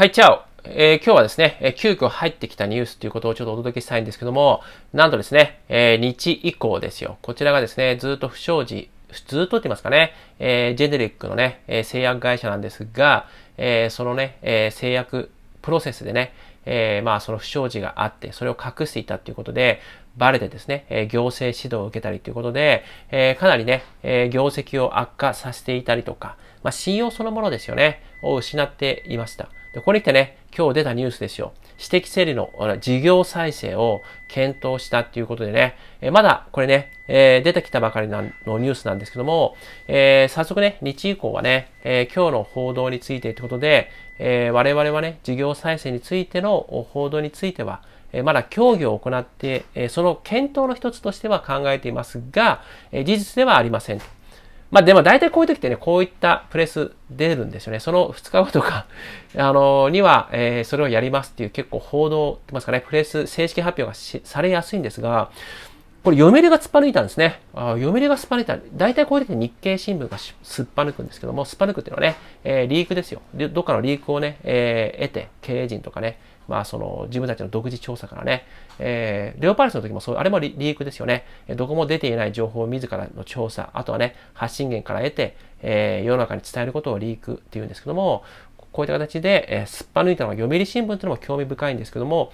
はい、チャオ。えー、今日はですね、えー、急遽入ってきたニュースということをちょっとお届けしたいんですけども、なんとですね、えー、日以降ですよ。こちらがですね、ずっと不祥事、ずっとって言いますかね、えー、ジェネリックのね、えー、製薬会社なんですが、えー、そのね、えー、製薬プロセスでね、えー、まあその不祥事があって、それを隠していたということで、バレてですね、えー、行政指導を受けたりということで、えー、かなりね、えー、業績を悪化させていたりとか、まあ信用そのものですよね、を失っていました。でここに来てね、今日出たニュースですよ。私的整理の事業再生を検討したっていうことでね、えまだこれね、えー、出てきたばかりのニュースなんですけども、えー、早速ね、日以降はね、えー、今日の報道についてということで、え我々はね、事業再生についての報道については、えまだ協議を行って、えその検討の一つとしては考えていますが、え事実ではありません。まあでも大体こういう時ってね、こういったプレス出るんですよね。その2日後とか あのには、えー、それをやりますっていう結構報道ってますかね、プレス正式発表がされやすいんですが、これ、読めるが突っぱ抜いたんですね。あ読るが突っぱ抜いた。大体こういう時日経新聞がすっぱ抜くんですけども、すっぱ抜くっていうのはね、えー、リークですよ。どっかのリークをね、えー、得て、経営陣とかね、まあ、その自分たちの独自調査からね、えー、レオパレスの時もそう、あれもリークですよね。どこも出ていない情報を自らの調査、あとはね、発信源から得て、えー、世の中に伝えることをリークっていうんですけども、こういった形で、えー、すっぱ抜いたのが読売新聞というのも興味深いんですけども、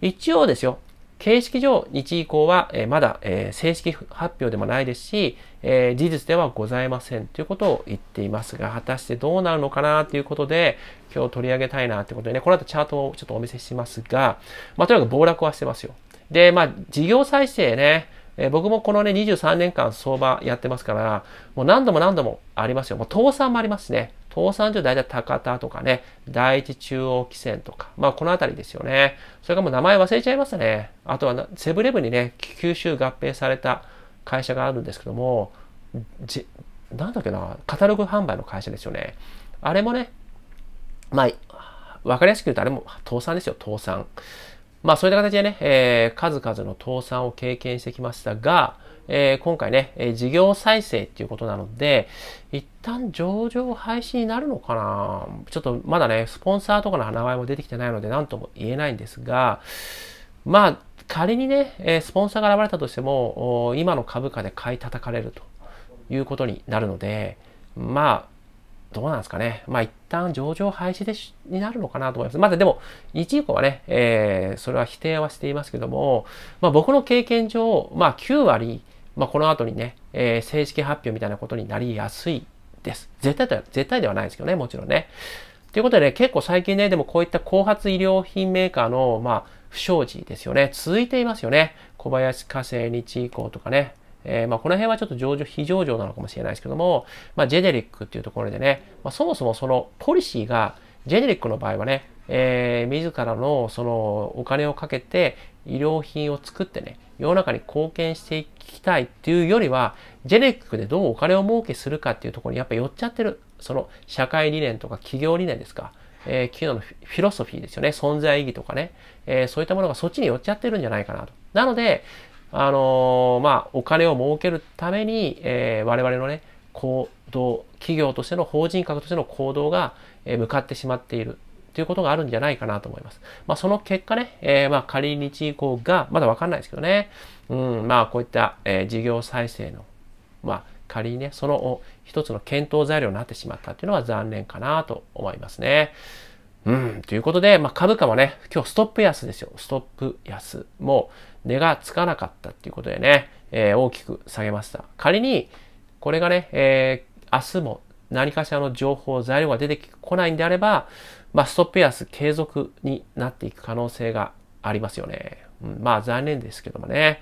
一応ですよ、形式上、日以降は、えまだ、え正式発表でもないですし、え事実ではございませんということを言っていますが、果たしてどうなるのかなということで、今日取り上げたいなということでね、この後チャートをちょっとお見せしますが、まあ、とにかく暴落はしてますよ。で、まあ、事業再生ね、え僕もこのね、23年間相場やってますから、もう何度も何度もありますよ。もう倒産もありますしね。倒産所大体高田とかね、第一中央汽船とか、まあこの辺りですよね。それからもう名前忘れちゃいましたね。あとはセブンイレブンにね、九州合併された会社があるんですけども、じなんだっけな、カタログ販売の会社ですよね。あれもね、まあ、わかりやすく言うとあれも倒産ですよ、倒産。まあそういった形でね、えー、数々の倒産を経験してきましたが、えー、今回ね、えー、事業再生っていうことなので、一旦上場廃止になるのかなちょっとまだね、スポンサーとかの名前も出てきてないので何とも言えないんですが、まあ仮にね、えスポンサーが選ばれたとしても、今の株価で買い叩かれるということになるので、まあどうなんですかね。まあ、一旦上場廃止でしになるのかなと思います。まだでも、日以降はね、えー、それは否定はしていますけども、まあ、僕の経験上、まあ、9割、まあ、この後にね、えー、正式発表みたいなことになりやすいです。絶対では、絶対ではないですけどね、もちろんね。ということでね、結構最近ね、でもこういった後発医療品メーカーの、まあ、不祥事ですよね。続いていますよね。小林化成日以降とかね。えー、まあ、この辺はちょっと上場、非上場なのかもしれないですけども、まあ、ジェネリックっていうところでね、まあ、そもそもそのポリシーが、ジェネリックの場合はね、えー、自らのそのお金をかけて医療品を作ってね、世の中に貢献していきたいっていうよりは、ジェネリックでどうお金を儲けするかっていうところにやっぱ寄っちゃってる、その社会理念とか企業理念ですか、えー、企業のフィロソフィーですよね、存在意義とかね、えー、そういったものがそっちに寄っちゃってるんじゃないかなと。なので、あのー、まあ、お金を儲けるために、えー、我々のね、行動、企業としての法人格としての行動が、えー、向かってしまっているということがあるんじゃないかなと思います。まあ、その結果ね、えー、まあ、仮に日以降が、まだわかんないですけどね、うん、まあ、こういった、えー、事業再生の、まあ、仮にね、その一つの検討材料になってしまったというのは残念かなと思いますね。うん、ということで、まあ、株価もね、今日ストップ安ですよ。ストップ安。もう値がつかなかったっていうことでね、えー、大きく下げました。仮に、これがね、えー、明日も何かしらの情報、材料が出てこないんであれば、まあ、ストップ安継続になっていく可能性がありますよね。うん、まあ、残念ですけどもね。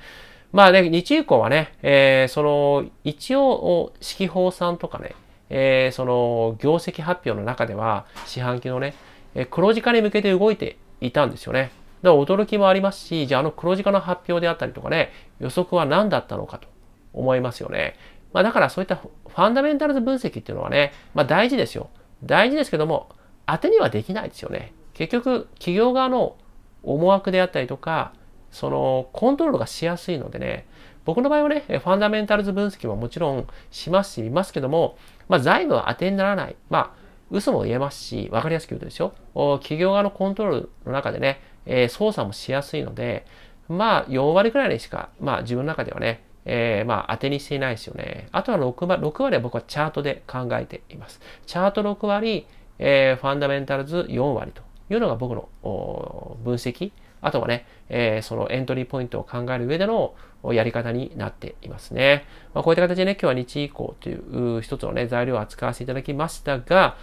まあね、日以降はね、えー、その、一応、四季報さんとかね、えー、その、業績発表の中では、四半期のね、え黒字化に向けて動いていたんですよね。だから驚きもありますし、じゃああの黒字化の発表であったりとかね、予測は何だったのかと思いますよね。まあ、だからそういったファンダメンタルズ分析っていうのはね、まあ、大事ですよ。大事ですけども、当てにはできないですよね。結局、企業側の思惑であったりとか、そのコントロールがしやすいのでね、僕の場合はね、ファンダメンタルズ分析ももちろんしますし、いますけども、まあ、財務は当てにならない。まあ嘘も言えますし、わかりやすく言うとですよ、企業側のコントロールの中でね、えー、操作もしやすいので、まあ、4割くらいにしか、まあ、自分の中ではね、えー、まあ、当てにしていないですよね。あとは6割、6割は僕はチャートで考えています。チャート6割、えー、ファンダメンタルズ4割というのが僕の分析あとはね、えー、そのエントリーポイントを考える上でのやり方になっていますね。まあ、こういった形でね、今日は日以降という一つのね、材料を扱わせていただきましたが、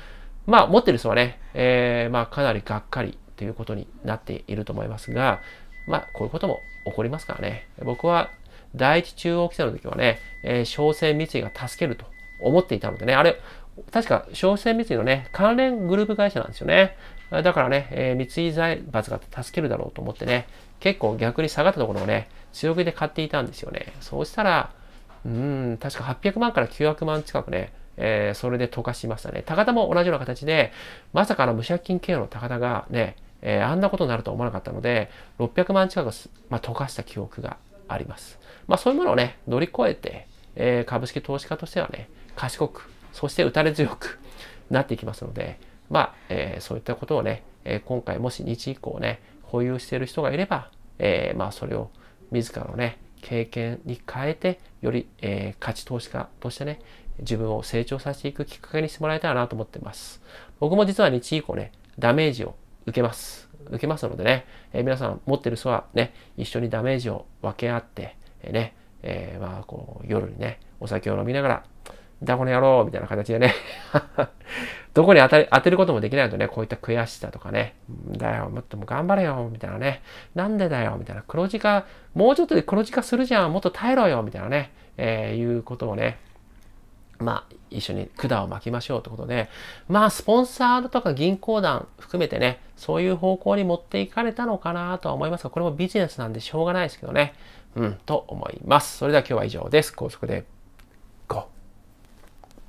まあ、持ってる人はね、えー、まあ、かなりがっかりということになっていると思いますが、まあ、こういうことも起こりますからね。僕は第一中央規制の時はね、えー、商船三井が助けると思っていたのでね、あれ、確か商船三井のね、関連グループ会社なんですよね。だからね、えー、三井財閥が助けるだろうと思ってね、結構逆に下がったところをね、強気で買っていたんですよね。そうしたら、うん、確か800万から900万近くね、えー、それで溶かしましたね。高田も同じような形で、まさかの無借金経路の高田がね、えー、あんなことになるとは思わなかったので、600万近く、まあ、溶かした記憶があります。まあそういうものをね、乗り越えて、えー、株式投資家としてはね、賢く、そして打たれ強くなっていきますので、まあ、えー、そういったことをね、え今回もし日以降ね、保有している人がいれば、えまあ、それを自らのね、経験に変えて、より、え価値投資家としてね、自分を成長させていくきっかけにしてもらえたらなと思ってます。僕も実は日以降ね、ダメージを受けます。受けますのでね、えー、皆さん持ってる人はね、一緒にダメージを分け合って、えー、ね、えー、まあこう夜にね、お酒を飲みながらだこの野郎みたいな形でね どこに当た当てることもできないとね、こういった悔しさとかね、だよ、もっとも頑張れよ、みたいなね、なんでだよ、みたいな、黒字化、もうちょっとで黒字化するじゃん、もっと耐えろよ、みたいなね、えー、いうことをね、まあ、一緒に管を巻きましょうということで、まあ、スポンサーとか銀行団含めてね、そういう方向に持っていかれたのかなとは思いますが、これもビジネスなんでしょうがないですけどね、うん、と思います。それでは今日は以上です。高速で